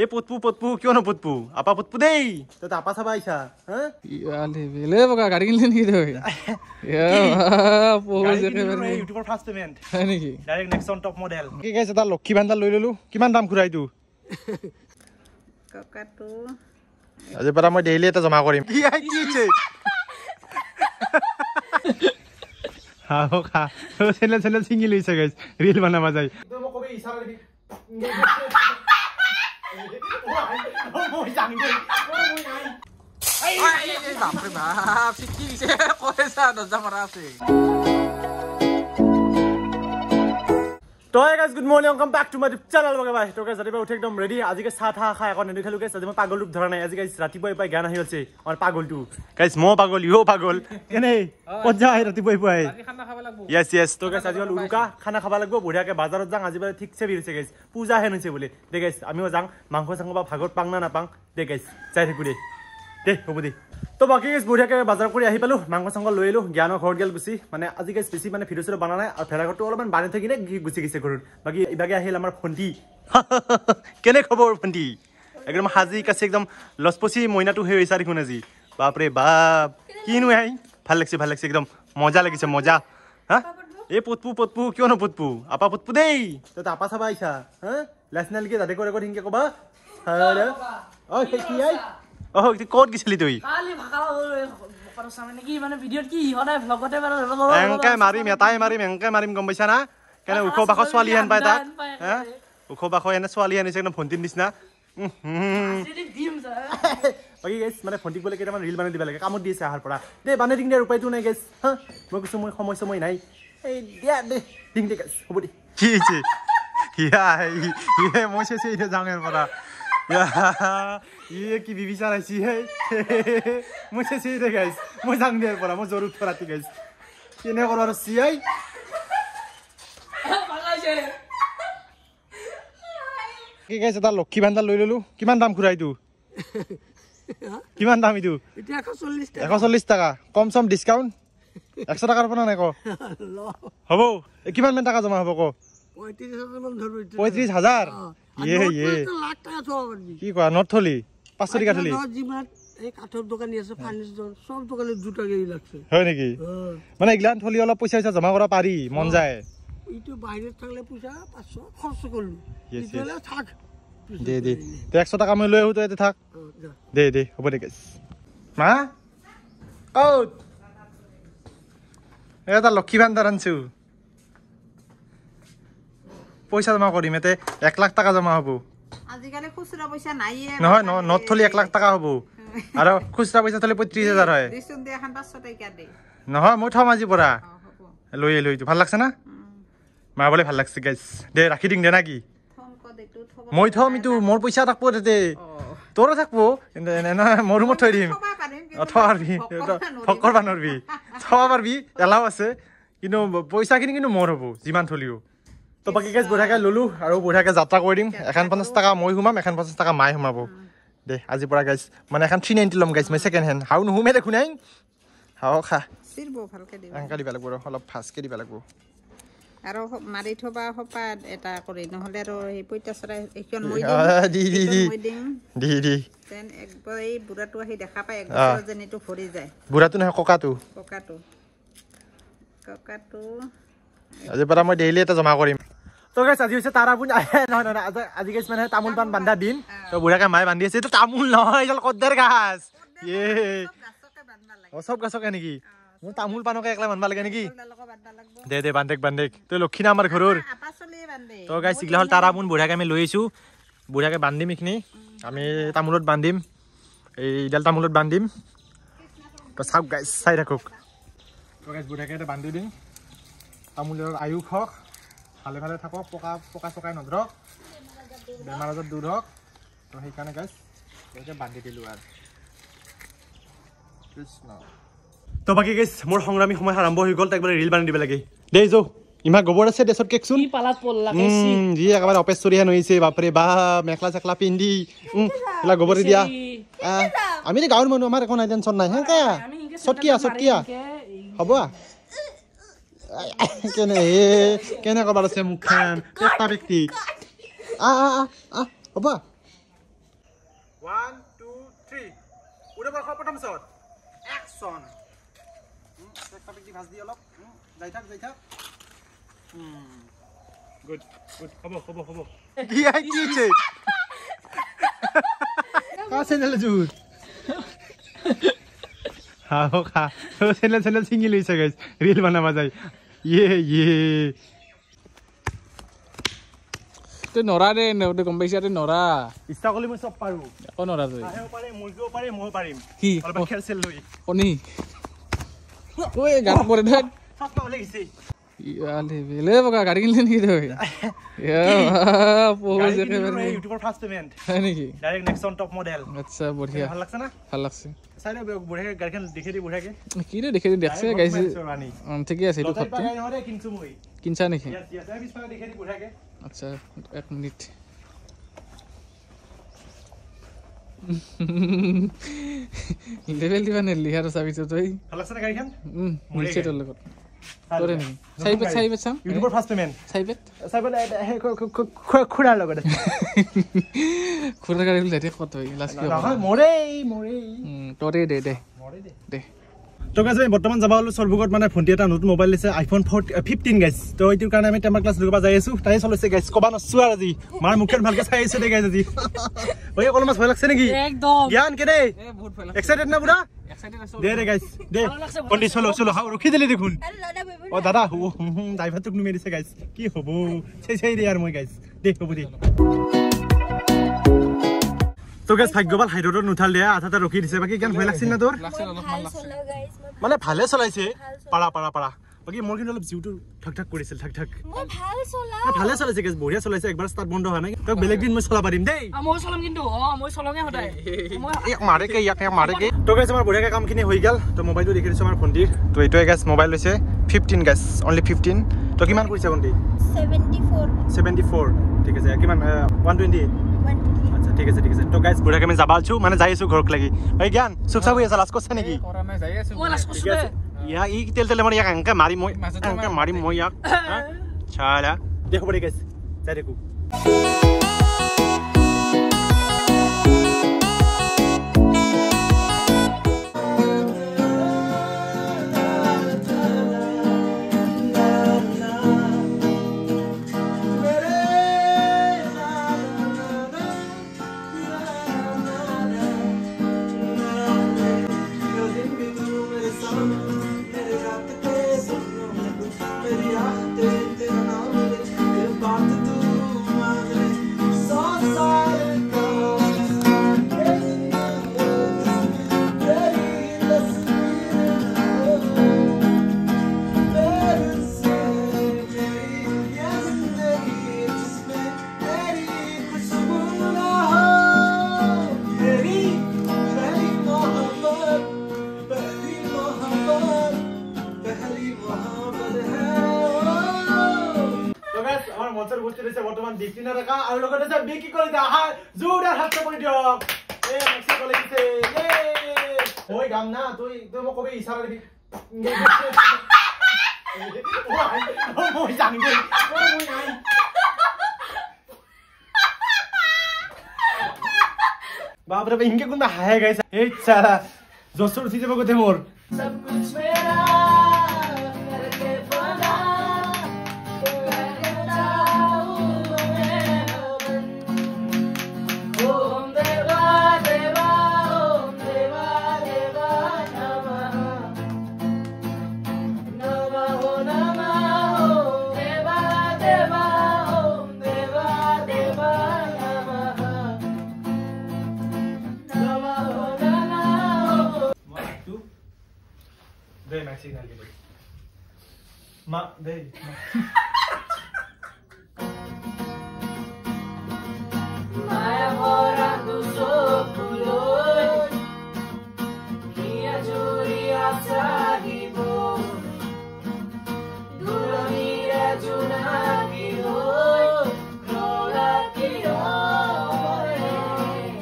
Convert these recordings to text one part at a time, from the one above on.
এ পুতপু পুতপু কিয় ন পুতপু আপা পুতপু দেই তাতে আপা চাবা আইছা হ্যাঁ ইয়ালে বেলে বগা গাড়ি কিনলি নেকি দেই ইয়া পুতপু যে কেবে ইউটিউবার ফার্স্ট পেমেন্ট হ্যাঁ নেকি direct next on top model কি গাইছ তা লক্ষী বান্দা লৈ ললু কিমান দাম খুরাই দু ককাটু আজি পড়া মই ডেইলি এটা জমা করিম ইয়া কি হইছে হাও খা ছেলে ছেলে সিঙ্গি লৈছে গাইছ রিল বানাবা যাই তো মই কবি হিসাব দি 我不想听，我不想听。哎呀呀，你干嘛干嘛？是真的，我也是要当妈妈 তই guys good morning come back to my channel বগাবাই তোক ৰাতিপুৱা উঠি একদম ৰেডি আজিকে চাহ থাহ খাই আকৌ নেদু খেলো গাইছে আজি মই পাগল ধৰা নাই আজি গাইছ ৰাতিপুৱাই পাই গান আহি আছে আমাৰ পাগলটো গাইছ মই পাগল ইও পাগল এনে ক'ত যা ৰাতিপুৱাই পুৱাই ইয়েছ ইয়েছ তোক আজি হ'ল উৰুকা খানা খাব লাগিব বঢ়িয়াকৈ বজাৰত যাওঁ আজি বাৰু ঠিকছে বিৰি আছে গাইছ পূজা হেন হৈছে বুলি দে গাইছ আমিও যাওঁ মাংস চাংস বা ভাগত পাং না নাপাং দে গাইছ যাই থাকোঁ দেই দে হ'ব দে তো বাকী বঢ়িয়াকে বজাৰ কৰি আহি পালো মাংস চাংস লৈ আহিলোঁ জ্ঞানৰ ঘৰত গেল গুচি মানে আজিকালি বেছি মানে ভিডিঅ' চিডিঅ' বনা নাই আৰু ভেড়াঘৰটো অলপমান বান্ধি থাকিলে গুচি গৈছে ঘৰত বাকী ইভাগে আহিল আমাৰ ভণ্টি কেনে খবৰ ভণ্টি একদম সাজি কাচি একদম লচপচি মইনাটো হৈ আহিছা দেখোন আজি বাপৰে বাপ কিনো আহি ভাল লাগিছে ভাল লাগিছে একদম মজা লাগিছে মজা হা এই পুতপু পুতপু কিয় ন পুতপু আপা পুতপু দেই তই আপা চাবা আহিছা হা লাচ নালিকে কৰে কৰি সেনেকৈ ক'বা অ' কি আই অহ তুই কত গিছিলি তুই কালি ভাকা বকৰ সামনে কি মানে ভিডিওত কি হনা ব্লগতে মানে এনকে মারি মেটাই মারি এনকে মারি গম পাইছ না কেনে উখ বাখ সোয়ালি হেন পাই তা হ্যাঁ উখ বাখ এনে সোয়ালি হেন ইছে ফোন দিন দিছনা বাকী গেছ মানে ভণ্টিক বোলে কেইটামান ৰীল বানাই দিব লাগে কামত দিছে অহাৰ পৰা দে বানাই দিং দিয়াৰ উপায়টো নাই গেছ হা মই কৈছো মই সময় চময় নাই এই দিয়া দে দিং দে গেছ হ'ব দে কি হৈছে মই চেচি এতিয়া যাওঁ ইয়াৰ পৰা 야이 새끼 비비잖아 씨. 무슨 소리 대가 있어. 뭐 상대해 보라. 뭐 저를 털어 뜨게 있어. 얘네 걸어라 씨. 아 말라셔. 이게 개새 달로. 기반 달로 이리로. 기반 담 그라이 두. 기반 담이 두. 이때 140 টাকা. 140 টাকা. 컴섬 디스카운트. 100 টাকার পনা নাই কো। হবো। কিমান মেন টাকা জমা হবো কো? 35000 35000 ইয়ে ইয়ে লাখ টাকা চাব পাৰি কি কোৱা নৰ্থলি পাচলি কাঠলি যিমান এই কাঠৰ দোকানী আছে ফাৰ্নিচাৰ চব দোকানত দুটা গেই লাগছে হয় নেকি মানে এগলান থলি অলপ পইচা পইচা জমা কৰা পাৰি মন যায় এইটো বাহিৰত থাকিলে পইচা পাঁচশ খৰচ কৰিলো তেতিয়াহ'লে থাক দে দে তে একশ টাকা মই লৈ আহোঁ তই থাক দে দে হ'ব দে গেছ মা ক'ত এটা লক্ষী ভাণ্ডাৰ আনিছোঁ পইচা জমা কৰিম এতে এক লাখ টকা জমা হব নহয় নট থলি এক লাখ টকা হব আর খুচরা পয়সা থলি পঁয়ত্রিশ হাজার হয় নহয় মই থম আজি পরা লই লই ভাল লাগছে না মা বলে ভাল লাগছে গাইজ দে ৰাখি দিং দে না নাকি মই থম ইটু মোর পয়সা থাকবো দে তোর থাকবো মোর মত থই দিম থারবি ফকর বানরবি থ পারবি এলাও আছে কিন্তু পয়সা কিন্তু মোর হ'ব যান থলিও তো বাকী গেছ বুঢ়াকে ললো আৰু বুঢ়াকে যাত্ৰা কৰি দিম এখন পঞ্চাছ টকা মই সোমাম এখন পঞ্চাছ টকা মায়ে সোমাব দে আজিৰ পৰা গাইছ মানে এখন থ্ৰী নাইণ্টি ল'ম গাইছ মই ছেকেণ্ড হেণ্ড হাও নুশুমে দেখোন আই হাও খা এনেকৈ দিব লাগিব আৰু অলপ ফাষ্টকে দিব লাগিব আৰু মাৰি থবা আজিৰ পৰা মই ডেইলি এটা জমা কৰিম আজি আমাৰ ঘৰৰ তই গাই হ'ল তাৰাপুঞ্জ বুঢ়াকে আমি লৈ আহিছোঁ বুঢ়াকে বান্ধিম এইখিনি আমি তামোলত বান্ধিম এইডাল তামোলত বান্ধিম তই চাওক গাই চাই থাকক বান্ধি দিম তামোলৰ আয়ুস হওক ভালে ভালে থাকক পকা পকা চকাই নধৰক বেমাৰ আজাৰ দূৰ হওক তো সেইকাৰণে গাছ তেনেকৈ বান্ধি দিলোঁ আৰু কৃষ্ণ তো বাকী গেছ মোৰ সংগ্ৰামী সময় আৰম্ভ হৈ গ'ল তাক ৰীল বান্ধি দিব লাগে দেই যৌ ইমান গোবৰ আছে দেশত কেকচোন যি একেবাৰে অপেশ্বৰীয়া নহৈছে বাপৰে বা মেখেলা চেখলা পিন্ধি এইবিলাক গোবৰ দিয়া আমি যে গাঁৱৰ মানুহ আমাৰ একো নাই টেনচন নাই হেঁকে চটকীয়া চটকীয়া হ'ব কেনে হে কেনে ক'বা আছে মুখখান এটা ব্যক্তি আ আ হ'ব ৰিল বনাব যায় Yeah, yeah. Itu Nora deh, udah kompetisi ada Nora. Istana kali mau siapa paru? Oh Nora tuh. Ayo pare, mulu pare, mau parim. Ki. Kalau pakai sel lu. Oh nih. Woi, gak mau redhead. Satu lagi sih. ইয়ালে বেলে বগা গাড়ি কিনলে নেকি তই ইউটিউবৰ first payment হয় নেকি direct next on top model আচ্ছা বঢ়িয়া ভাল লাগছে না ভাল লাগছে লিহাৰ চাবিছ তই লগত খুৰা গাড়ী লাষ্ট মৰে মৰে তৰে দে দে দে তো গাইজ আমি বৰ্তমান যাব হ'লো চলবুকত মানে ভণ্টি এটা নতুন মোবাইল দিছে আইফোন ফ'ৰ ফিফটিন গাইছ তো এইটো কাৰণে আমি টেমাৰ ক্লাছ দুৰ্গা যাই আছো তাই চলাইছে গাইছ ক'বা নচো আজি মাৰ মুখখন ভালকে চাই আছো দে গাইজ আজি ভাই অকল মাছ ভয় লাগিছে নেকি জ্ঞান কেনে এক্সাইটেড না পুৰা দিলি দেখোন অ দাদা ড্ৰাইভাৰটোক দিছে গাইছ কি হ'ব চাই চাই দে আৰু মই গাইছ দে হ'ব দে তোকে ভাগ্য ভাল হাইটত নুঠাল দিয়া আঠাতে ৰখি দিছে বাকী কেন ভয় লাগিছিল না তোৰ মানে ভালে চলাইছে পাৰা পাৰা পাৰা বাকী মোৰ কিন্তু অলপ জিউটো ঠাক ঠাক কৰিছিল ঠাক ঠাক ভালে চলাইছে বঢ়িয়া চলাইছে একবাৰ ষ্টাৰ্ট বন্ধ হোৱা নাই তোক বেলেগ দিন মই চলাব পাৰিম দেই হৈ গ'ল তো মোবাইলটো দেখি আমাৰ ভণ্টিৰ তো মোবাইল লৈছে আছে ঠিক আছে ঠিক আছে তো গাইস বুড়াকে আমি যাবালছো মানে যাই আছো ঘৰক লাগি ভাই জ্ঞান সুখ সাবু আছে লাস্ট কৰছ নেকি ইয়া ই তেল তেল মানে ইয়াক আংকা মারি মই আংকা মারি মই ইয়াক চালা দেখো বড়ি গাইস যাই দেখো জোৰদাৰ হাত চাপৰি দিয়ক এই মেক্সি কলে দিছে ঐ গাম না তই তই মোক কবি ইচাৰা দিবি বাপরে ইনকে কোন হায় গাইছে এই চারা জোসর উঠি যাবে মোর সব কুছ মেরা Ma,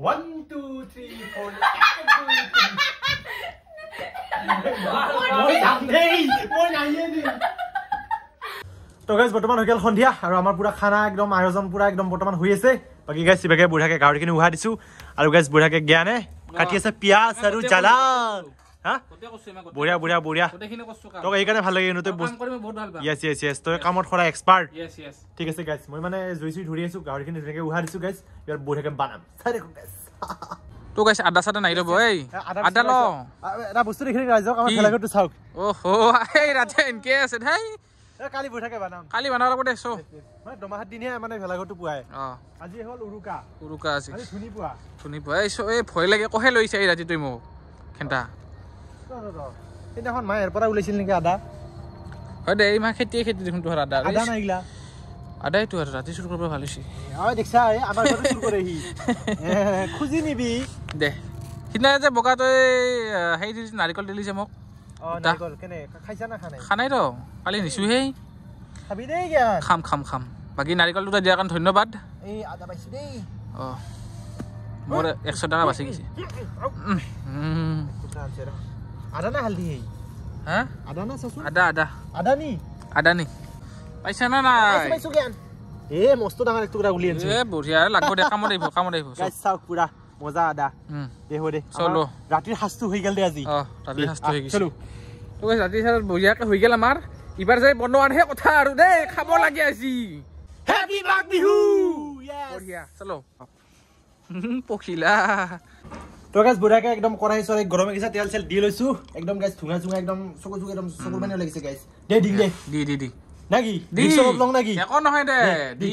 One, two, three, four. তো গাইজ বৰ্তমান হৈ গেল সন্ধিয়া আৰু আমাৰ পুৰা খানা একদম আয়োজন পুৰা একদম বৰ্তমান হৈ আছে বাকী গাইজ ইভাগে বুঢ়াকে গাহৰিখিনি উহাই দিছো আৰু গাইজ বুঢ়াকে জ্ঞানে কাটি আছে পিয়াজ আৰু জ্বালা ঠিক আছে গাইজ মই মানে জুই ধৰি আছো গাহৰিখিনি যেনেকে উহাই দিছো গাইজ ইয়াৰ বুঢ়াকে বানাম তো গাইছে আদা চাদা নাই ৰব এই আদা ল এটা বস্তু দেখি ৰাইজক আমাৰ খেলাগুটো চাওক ওহো এই ৰাতে এনকে আছে ধাই কালি বৈ থাকে বানাম কালি বানাম লগতে চ মানে দমাহাত দিনে মানে ভেলাঘৰটো পুৱাই আজি হ'ল উৰুকা উৰুকা আছে শুনি পোৱা শুনি পোৱা এই এই ভয় লাগে কহে লৈছে এই ৰাতি তুমি মোক খেন্তা সেইদিনাখন মা ইয়াৰ পৰা ওলাইছিল নেকি আদা হয় দে এই মা খেতিয়ে খেতি দেখোন তোহাৰ আদা আদা নাইগিলা আদা এইটো আৰু ৰাতি চুৰ কৰিব ভাল হৈছে দেখিছা এই আমাৰ চুৰ কৰেহি খুজি নিবি দে সিদিনা যে বগা তই হেৰি দিলি নাৰিকল দিলি যে মোক খা ৰ কালি নিছোহে খাম খাম খাম বাকী নাৰিকল দুটা দিয়াৰ কাৰণে ধন্যবাদ অঁ মোৰ একশ টকা বাচি গৈছে পাইছা নে নাই বঢ়িয়া লাগব দে কামত আহিব কামত আহিব মজা আদা দে হ'ব দে চলো ৰাতিৰ সাজটো হৈ গ'ল দে আজি চলো ৰাতিৰ সাজ বঢ়িয়াকে হৈ গ'ল আমাৰ ইবাৰ যাই বনোৱাৰহে কথা আৰু দে খাব লাগে আজি নাকি নহয় দে দি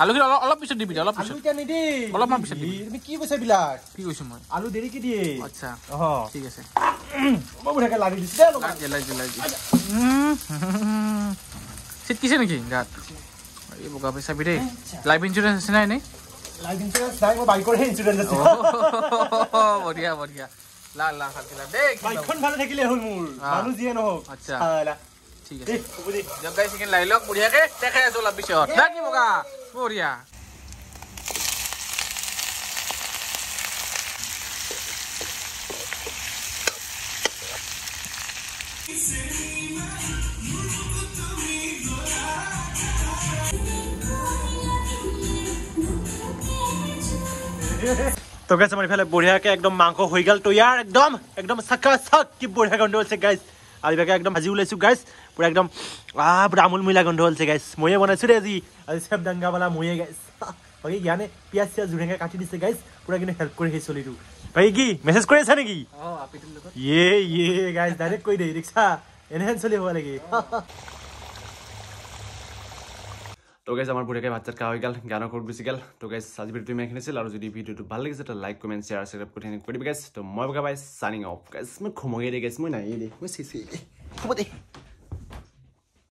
আলু অলপ অলপ পিছত দিবি অলপ পিছত আলু কেনে দি অলপ পিছত দিবি তুমি কি কৈছ বিলা কি কৈছ মই আলু দেৰি কি দিয়ে আচ্ছা অহ ঠিক আছে মই বুঢ়াকে লাগি দিছো দে লগা লাগি লাগি লাগি চিট কিছে নেকি গাত এই বগা পইচা বিৰে লাইফ ইনসুৰেন্স আছে নাই নে লাইফ ইনসুৰেন্স নাই মই বাইকৰ হে ইনসুৰেন্স আছে বঢ়িয়া বঢ়িয়া লা লা ভালকে লা দে বাইকখন ভালে থাকিলে হল মোৰ মানু জিয়ে নহক আচ্ছা ঠিক আছে দে গাইস ইকেন লাই লক বঢ়িয়াকে দেখাই আছো লাভ পিছত নাকি বগা Furia. तो गैस हमारे पहले बढ़िया के एकदम मांग हो गल तो यार एकदम एकदम सका सक की बढ़िया गंडोल से गैस আৰু ইভাগে একদম ভাজি ওলাইছোঁ গাইজ পুৰা একদম আমুল আমূলমূলীয়া গন্ধ হ'লছে গাইজ ময়ে বনাইছোঁ দেই আজি আজি চেফ ডাংগা বালা ময়ে গাইজ বাকী জ্ঞানে পিঁয়াজ চিয়াজ ধুনীয়াকৈ কাটি দিছে গাইজ পুৰা কিন্তু হেল্প কৰি সেই চলিটো বাকী কি মেছেজ কৰি আছা নেকি ইয়ে ইয়ে গাইজ ডাইৰেক্ট কৈ দেই ৰিক্সা এনেহেন চলি হ'ব লাগে তো গাইজ আমাৰ বুড়িকে ভাত খাওয়া হৈ গ'ল গানৰ খুব বেশি গ'ল তো গাইজ আজ ভিডিওটি মেয়ে এখানেছিল আৰু যদি ভিডিঅ'টো ভাল লাগিছে তো লাইক কমেন্ট শেয়ার সাবস্ক্রাইব করে নিয়ে করবে গাইজ তো মই বাই সানিং অফ গাইছ মই ঘুমিয়ে দিয়ে গেছি মই নাই দিয়ে মই শেষ হয়ে গেছি হবো দেখ